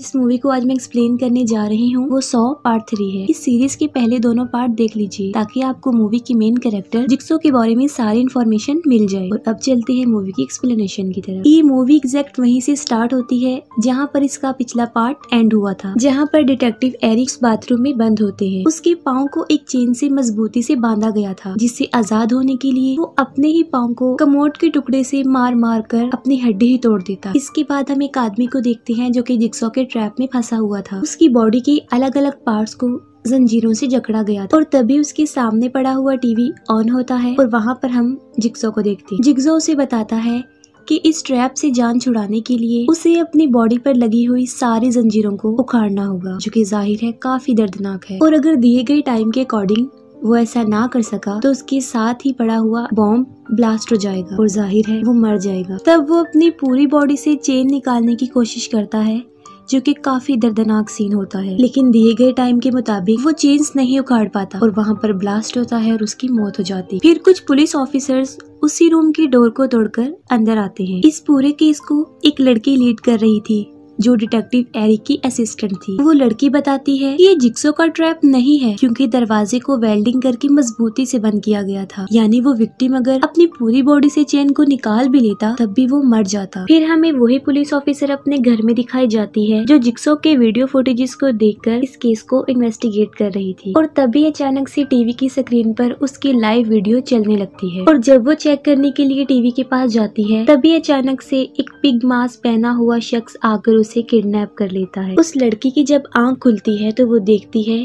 जिस मूवी को आज मैं एक्सप्लेन करने जा रही हूँ वो सौ पार्ट थ्री है इस सीरीज के पहले दोनों पार्ट देख लीजिए ताकि आपको मूवी की मेन कैरेक्टर जिक्सो के बारे में सारी इन्फॉर्मेशन मिल जाए और अब चलते हैं मूवी की एक्सप्लेनेशन की तरफ ये मूवी एग्जैक्ट वहीं से स्टार्ट होती है जहाँ पर इसका पिछला पार्ट एंड हुआ था जहाँ पर डिटेक्टिव एरिक्स बाथरूम में बंद होते हैं उसके पाँव को एक चेन से मजबूती से बांधा गया था जिससे आजाद होने के लिए वो अपने ही पाँव को कमोट के टुकड़े से मार मार कर अपनी हड्डी ही तोड़ देता इसके बाद हम एक आदमी को देखते हैं जो की जिक्सो के के ट्रैप में फंसा हुआ था उसकी बॉडी के अलग अलग पार्ट्स को जंजीरों से जकड़ा गया था और तभी उसके सामने पड़ा हुआ टीवी ऑन होता है और वहाँ पर हम जिग्सो को देखते हैं जिक्सो उसे बताता है कि इस ट्रैप से जान छुड़ाने के लिए उसे अपनी बॉडी पर लगी हुई सारी जंजीरों को उखाड़ना होगा जो कि जाहिर है काफी दर्दनाक है और अगर दिए गए टाइम के अकॉर्डिंग वो ऐसा ना कर सका तो उसके साथ ही पड़ा हुआ बॉम्ब ब्लास्ट हो जाएगा और जाहिर है वो मर जाएगा तब वो अपनी पूरी बॉडी से चेन निकालने की कोशिश करता है जो कि काफी दर्दनाक सीन होता है लेकिन दिए गए टाइम के मुताबिक वो चेन्स नहीं उखाड़ पाता और वहाँ पर ब्लास्ट होता है और उसकी मौत हो जाती फिर कुछ पुलिस ऑफिसर्स उसी रूम की डोर को तोड़कर अंदर आते हैं इस पूरे केस को एक लड़की लीड कर रही थी जो डिटेक्टिव एरिक की असिस्टेंट थी वो लड़की बताती है कि ये जिक्सो का ट्रैप नहीं है क्योंकि दरवाजे को वेल्डिंग करके मजबूती से बंद किया गया था यानी वो विक्टिम अगर अपनी पूरी बॉडी से चेन को निकाल भी लेता तब भी वो मर जाता फिर हमें वही पुलिस ऑफिसर अपने घर में दिखाई जाती है जो जिक्सो के वीडियो फुटेजेस को कर इस केस को इन्वेस्टिगेट कर रही थी और तभी अचानक से टीवी की स्क्रीन पर उसकी लाइव वीडियो चलने लगती है और जब वो चेक करने के लिए टीवी के पास जाती है तभी अचानक से एक पिग मास्क पहना हुआ शख्स आकर उसे किडनैप कर लेता है उस लड़की की जब आंख खुलती है तो वो देखती है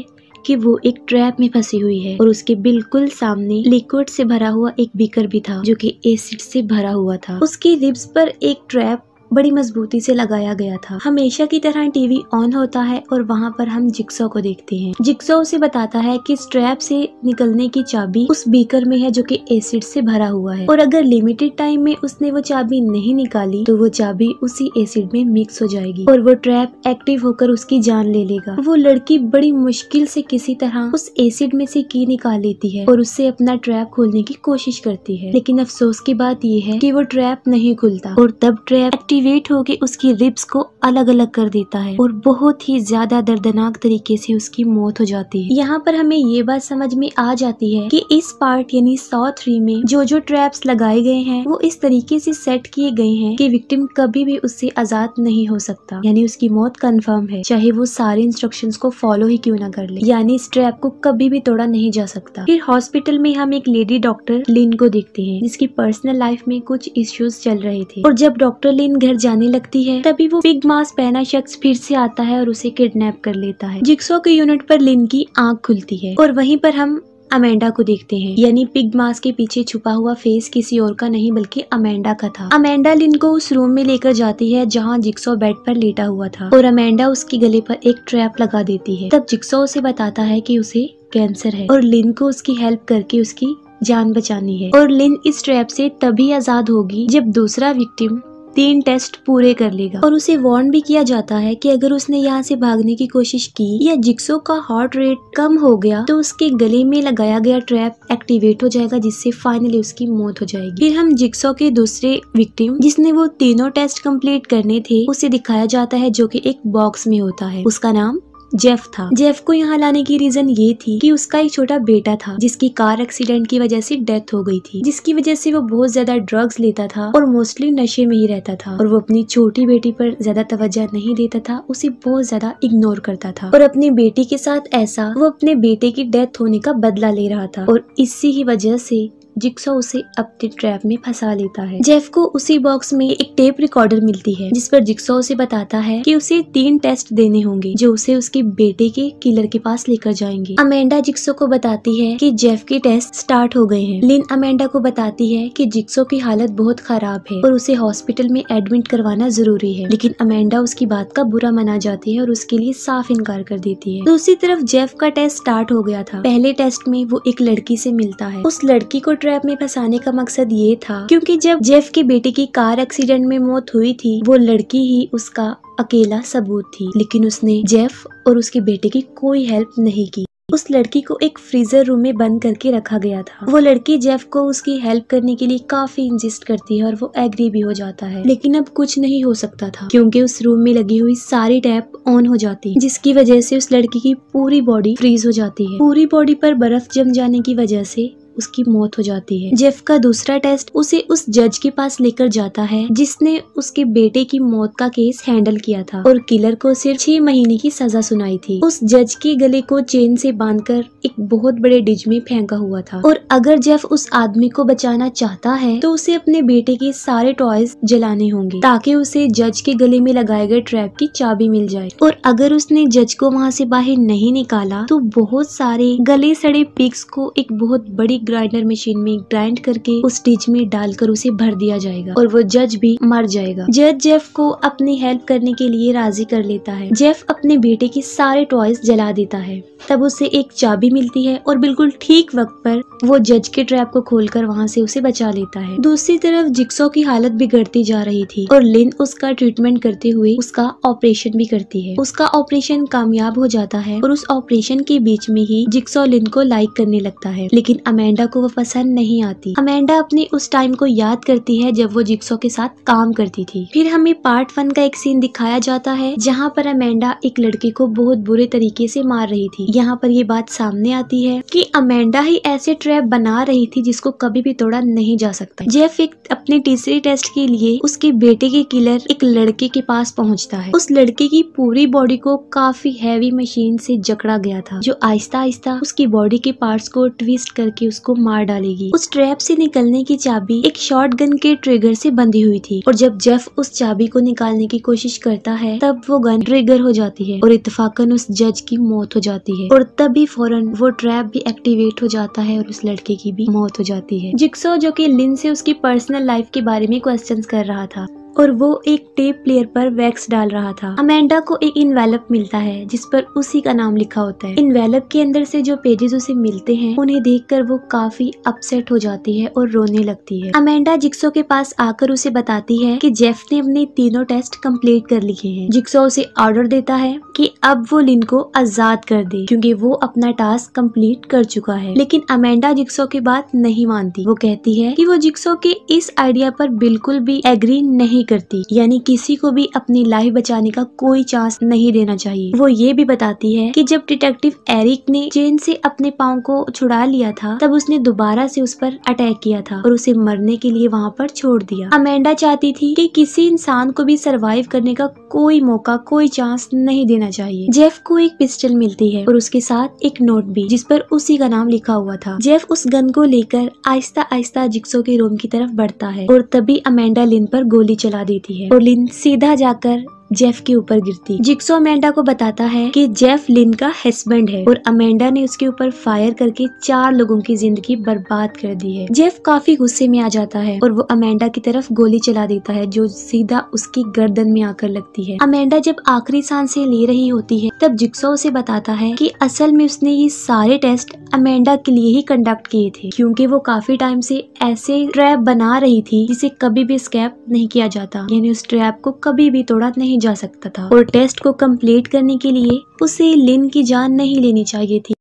कि वो एक ट्रैप में फंसी हुई है और उसके बिल्कुल सामने लिक्विड से भरा हुआ एक बीकर भी था जो कि एसिड से भरा हुआ था उसके रिब्स पर एक ट्रैप बड़ी मजबूती से लगाया गया था हमेशा की तरह टीवी ऑन होता है और वहाँ पर हम जिक्सो को देखते हैं जिक्सो उसे बताता है कि स्ट्रैप से निकलने की चाबी उस बीकर में है जो कि एसिड से भरा हुआ है और अगर लिमिटेड टाइम में उसने वो चाबी नहीं निकाली तो वो चाबी उसी एसिड में मिक्स हो जाएगी और वो ट्रैप एक्टिव होकर उसकी जान ले लेगा वो लड़की बड़ी मुश्किल से किसी तरह उस एसिड में से की निकाल लेती है और उससे अपना ट्रैप खोलने की कोशिश करती है लेकिन अफसोस की बात यह है की वो ट्रैप नहीं खुलता और तब ट्रैप एक्टिव एक्टिवेट होके उसकी रिब्स को अलग अलग कर देता है और बहुत ही ज्यादा दर्दनाक तरीके से उसकी मौत हो जाती है यहाँ पर हमें ये बात समझ में आ जाती है कि इस पार्ट यानी सौ थ्री में जो जो ट्रैप्स लगाए गए हैं वो इस तरीके से सेट किए गए हैं कि विक्टिम कभी भी उससे आजाद नहीं हो सकता यानी उसकी मौत कंफर्म है चाहे वो सारे इंस्ट्रक्शन को फॉलो ही क्यों ना कर ले यानी इस ट्रैप को कभी भी तोड़ा नहीं जा सकता फिर हॉस्पिटल में हम एक लेडी डॉक्टर लिन को देखते हैं जिसकी पर्सनल लाइफ में कुछ इश्यूज चल रहे थे और जब डॉक्टर लिन घर घर जाने लगती है तभी वो बिग मास्क पहना शख्स फिर से आता है और उसे किडनैप कर लेता है जिक्सो के यूनिट पर लिन की आंख खुलती है और वहीं पर हम अमेंडा को देखते हैं यानी पिग मास के पीछे छुपा हुआ फेस किसी और का नहीं बल्कि अमेंडा का था अमेंडा लिन को उस रूम में लेकर जाती है जहां जिक्सो बेड पर लेटा हुआ था और अमेंडा उसके गले पर एक ट्रैप लगा देती है तब जिक्सो उसे बताता है कि उसे कैंसर है और लिन को उसकी हेल्प करके उसकी जान बचानी है और लिन इस ट्रैप से तभी आजाद होगी जब दूसरा विक्टिम तीन टेस्ट पूरे कर लेगा और उसे वार्न भी किया जाता है कि अगर उसने यहाँ से भागने की कोशिश की या जिक्सो का हार्ट रेट कम हो गया तो उसके गले में लगाया गया ट्रैप एक्टिवेट हो जाएगा जिससे फाइनली उसकी मौत हो जाएगी फिर हम जिक्सो के दूसरे विक्टिम जिसने वो तीनों टेस्ट कंप्लीट करने थे उसे दिखाया जाता है जो की एक बॉक्स में होता है उसका नाम जेफ था जेफ को यहाँ लाने की रीजन ये थी कि उसका एक छोटा बेटा था जिसकी कार एक्सीडेंट की वजह से डेथ हो गई थी जिसकी वजह से वो बहुत ज्यादा ड्रग्स लेता था और मोस्टली नशे में ही रहता था और वो अपनी छोटी बेटी पर ज्यादा तवज्जो नहीं देता था उसे बहुत ज्यादा इग्नोर करता था और अपनी बेटी के साथ ऐसा वो अपने बेटे की डेथ होने का बदला ले रहा था और इसी ही वजह से जिक्सा उसे अपने ट्रैप में फंसा लेता है जेफ को उसी बॉक्स में एक टेप रिकॉर्डर मिलती है जिस पर जिक्सा उसे बताता है कि उसे तीन टेस्ट देने होंगे जो उसे उसके बेटे के किलर के पास लेकर जाएंगे अमेंडा जिक्सो को बताती है कि जेफ के टेस्ट स्टार्ट हो गए हैं लिन अमेंडा को बताती है कि जिक्सो की हालत बहुत खराब है और उसे हॉस्पिटल में एडमिट करवाना जरूरी है लेकिन अमेंडा उसकी बात का बुरा मना जाती है और उसके लिए साफ इनकार कर देती है दूसरी तरफ जेफ का टेस्ट स्टार्ट हो गया था पहले टेस्ट में वो एक लड़की से मिलता है उस लड़की को ट्रैप में फंसाने का मकसद ये था क्योंकि जब जेफ के बेटे की कार एक्सीडेंट में मौत हुई थी वो लड़की ही उसका अकेला सबूत थी लेकिन उसने जेफ और उसके बेटे की कोई हेल्प नहीं की उस लड़की को एक फ्रीजर रूम में बंद करके रखा गया था वो लड़की जेफ को उसकी हेल्प करने के लिए काफी इंजिस्ट करती है और वो एग्री भी हो जाता है लेकिन अब कुछ नहीं हो सकता था क्योंकि उस रूम में लगी हुई सारी टैप ऑन हो जाती जिसकी वजह से उस लड़की की पूरी बॉडी फ्रीज हो जाती है पूरी बॉडी पर बर्फ जम जाने की वजह से उसकी मौत हो जाती है जेफ का दूसरा टेस्ट उसे उस जज के पास लेकर जाता है जिसने उसके बेटे की मौत का केस हैंडल किया था और किलर को सिर्फ छह महीने की सजा सुनाई थी उस जज के गले को चेन से बांधकर एक बहुत बड़े डिज में फेंका हुआ था और अगर जेफ उस आदमी को बचाना चाहता है तो उसे अपने बेटे के सारे टॉयज जलाने होंगे ताकि उसे जज के गले में लगाए गए ट्रैप की चाबी मिल जाए और अगर उसने जज को वहाँ से बाहर नहीं निकाला तो बहुत सारे गले सड़े पिक्स को एक बहुत बड़ी ग्राइंडर मशीन में ग्राइंड करके उस स्टिच में डालकर उसे भर दिया जाएगा और वो जज भी मर जाएगा जज जेफ को अपनी हेल्प करने के लिए राजी कर लेता है जेफ अपने बेटे के सारे टॉयज जला देता है तब उसे एक चाबी मिलती है और बिल्कुल ठीक वक्त पर वो जज के ट्रैप को खोलकर वहाँ से उसे बचा लेता है दूसरी तरफ जिक्सो की हालत बिगड़ती जा रही थी और लिन उसका ट्रीटमेंट करते हुए उसका ऑपरेशन भी करती है उसका ऑपरेशन कामयाब हो जाता है और उस ऑपरेशन के बीच में ही जिक्सो लिन को लाइक करने लगता है लेकिन अमेंडा अमेंडा को वो पसंद नहीं आती अमेंडा अपने उस टाइम को याद करती है जब वो जिक्सो के साथ काम करती थी फिर हमें पार्ट वन का एक सीन दिखाया जाता है जहाँ पर अमेंडा एक लड़के को बहुत बुरे तरीके से मार रही थी यहाँ पर ये बात सामने आती है कि अमेंडा ही ऐसे ट्रैप बना रही थी जिसको कभी भी तोड़ा नहीं जा सकता जेफ एक अपने तीसरे टेस्ट के लिए उसके बेटे के किलर एक लड़के के पास पहुँचता है उस लड़के की पूरी बॉडी को काफी हैवी मशीन से जकड़ा गया था जो आहिस्ता आहिस्ता उसकी बॉडी के पार्ट को ट्विस्ट करके उस उसको मार डालेगी उस ट्रैप से निकलने की चाबी एक शॉर्ट गन के ट्रिगर से बंधी हुई थी और जब जेफ उस चाबी को निकालने की कोशिश करता है तब वो गन ट्रिगर हो जाती है और इतफाकन उस जज की मौत हो जाती है और तभी फौरन वो ट्रैप भी एक्टिवेट हो जाता है और उस लड़के की भी मौत हो जाती है जिक्सो जो की लिन से उसकी पर्सनल लाइफ के बारे में क्वेश्चन कर रहा था और वो एक टेप प्लेयर पर वैक्स डाल रहा था अमेंडा को एक इनवेलप मिलता है जिस पर उसी का नाम लिखा होता है इनवेलप के अंदर से जो पेजेस उसे मिलते हैं उन्हें देखकर वो काफी अपसेट हो जाती है और रोने लगती है अमेंडा जिक्सो के पास आकर उसे बताती है कि जेफ ने अपने तीनों टेस्ट कम्प्लीट कर लिखे है जिक्सो उसे ऑर्डर देता है की अब वो लिन को आजाद कर दे क्यूँकी वो अपना टास्क कम्प्लीट कर चुका है लेकिन अमेंडा जिक्सो की बात नहीं मानती वो कहती है की वो जिक्सो के इस आइडिया पर बिल्कुल भी एग्री नहीं नहीं करती यानी किसी को भी अपनी लाइफ बचाने का कोई चांस नहीं देना चाहिए वो ये भी बताती है कि जब डिटेक्टिव एरिक ने चेन से अपने पाँव को छुड़ा लिया था तब उसने दोबारा से उस पर अटैक किया था और उसे मरने के लिए वहाँ पर छोड़ दिया अमेंडा चाहती थी कि किसी इंसान को भी सरवाइव करने का कोई मौका कोई चांस नहीं देना चाहिए जेफ को एक पिस्टल मिलती है और उसके साथ एक नोट भी जिस पर उसी का नाम लिखा हुआ था जेफ उस गन को लेकर आहिस्ता आहिस्ता जिक्सो के रूम की तरफ बढ़ता है और तभी अमेंडा लिन पर गोली चल जला देती है और लिन सीधा जाकर जेफ के ऊपर गिरती जिक्सो अमेंडा को बताता है कि जेफ लिन का हस्बैंड है और अमेंडा ने उसके ऊपर फायर करके चार लोगों की जिंदगी बर्बाद कर दी है जेफ काफी गुस्से में आ जाता है और वो अमेंडा की तरफ गोली चला देता है जो सीधा उसकी गर्दन में आकर लगती है अमेंडा जब आखिरी सांसें ले रही होती है तब जिक्सो उसे बताता है की असल में उसने ये सारे टेस्ट अमेंडा के लिए ही कंडक्ट किए थे क्योंकि वो काफी टाइम से ऐसे ट्रैप बना रही थी जिसे कभी भी स्कैप नहीं किया जाता यानी उस ट्रैप को कभी भी तोड़ा नहीं जा सकता था और टेस्ट को कंप्लीट करने के लिए उसे लिन की जान नहीं लेनी चाहिए थी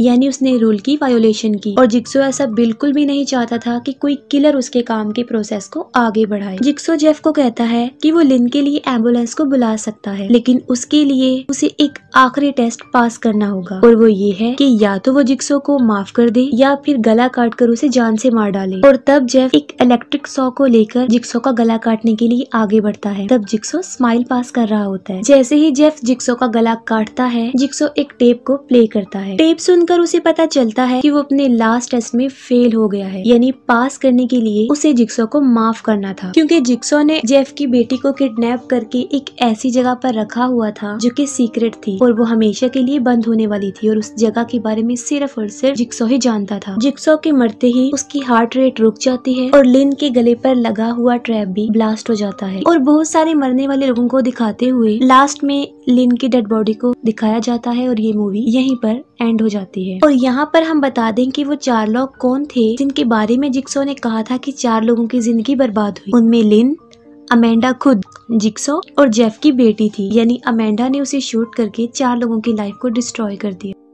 यानी उसने रूल की वायोलेशन की और जिक्सो ऐसा बिल्कुल भी नहीं चाहता था कि कोई किलर उसके काम के प्रोसेस को आगे बढ़ाए जिक्सो जेफ को कहता है कि वो लिन के लिए एम्बुलेंस को बुला सकता है लेकिन उसके लिए उसे एक आखिरी टेस्ट पास करना होगा और वो ये है कि या तो वो जिक्सो को माफ कर दे या फिर गला काट कर उसे जान से मार डाले और तब जेफ एक इलेक्ट्रिक सॉ को लेकर जिक्सो का गला काटने के लिए आगे बढ़ता है तब जिक्सो स्माइल पास कर रहा होता है जैसे ही जेफ जिक्सो का गला काटता है जिक्सो एक टेप को प्ले करता है टेप सुन सुनकर उसे पता चलता है कि वो अपने लास्ट टेस्ट में फेल हो गया है यानी पास करने के लिए उसे जिक्सो को माफ करना था क्योंकि जिक्सो ने जेफ की बेटी को किडनैप करके एक ऐसी जगह पर रखा हुआ था जो कि सीक्रेट थी और वो हमेशा के लिए बंद होने वाली थी और उस जगह के बारे में सिर्फ और सिर्फ जिक्सो ही जानता था जिक्सो के मरते ही उसकी हार्ट रेट रुक जाती है और लिन के गले पर लगा हुआ ट्रैप भी ब्लास्ट हो जाता है और बहुत सारे मरने वाले लोगों को दिखाते हुए लास्ट में लिन की डेड बॉडी को दिखाया जाता है और ये मूवी यहीं पर एंड हो जाती है जाती है और यहाँ पर हम बता दें कि वो चार लोग कौन थे जिनके बारे में जिक्सो ने कहा था कि चार लोगों की जिंदगी बर्बाद हुई उनमें लिन अमेंडा खुद जिक्सो और जेफ की बेटी थी यानी अमेंडा ने उसे शूट करके चार लोगों की लाइफ को डिस्ट्रॉय कर दिया